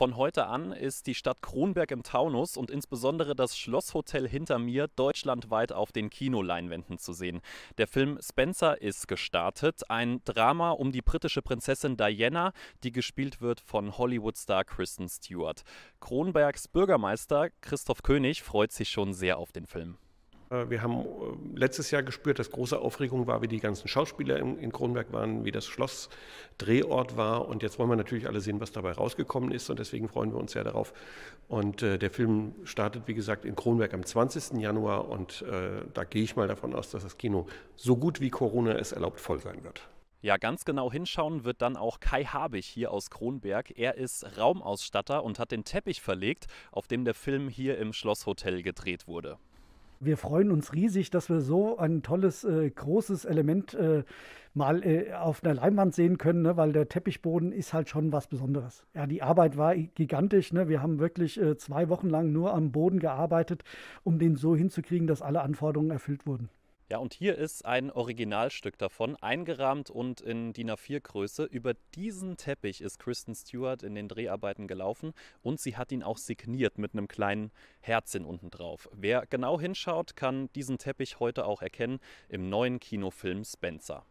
Von heute an ist die Stadt Kronberg im Taunus und insbesondere das Schlosshotel hinter mir deutschlandweit auf den Kinoleinwänden zu sehen. Der Film Spencer ist gestartet, ein Drama um die britische Prinzessin Diana, die gespielt wird von Hollywood-Star Kristen Stewart. Kronbergs Bürgermeister Christoph König freut sich schon sehr auf den Film. Äh, wir haben äh, letztes Jahr gespürt, dass große Aufregung war, wie die ganzen Schauspieler in Kronberg waren, wie das Schloss Drehort war. Und jetzt wollen wir natürlich alle sehen, was dabei rausgekommen ist. Und deswegen freuen wir uns sehr darauf. Und äh, der Film startet, wie gesagt, in Kronberg am 20. Januar. Und da gehe ich mal davon aus, dass das Kino so gut wie Corona es erlaubt voll sein wird. Ja, ganz genau hinschauen wird dann auch Kai Habich hier aus Kronberg. Er ist Raumausstatter und hat den Teppich verlegt, auf dem der Film hier im Schlosshotel gedreht wurde. Wir freuen uns riesig, dass wir so ein tolles, äh, großes Element äh, mal äh, auf einer Leinwand sehen können, ne? weil der Teppichboden ist halt schon was Besonderes. Ja, die Arbeit war gigantisch. Ne? Wir haben wirklich äh, zwei Wochen lang nur am Boden gearbeitet, um den so hinzukriegen, dass alle Anforderungen erfüllt wurden. Ja, und hier ist ein Originalstück davon, eingerahmt und in DIN A4-Größe. Über diesen Teppich ist Kristen Stewart in den Dreharbeiten gelaufen und sie hat ihn auch signiert mit einem kleinen Herzchen unten drauf. Wer genau hinschaut, kann diesen Teppich heute auch erkennen im neuen Kinofilm Spencer.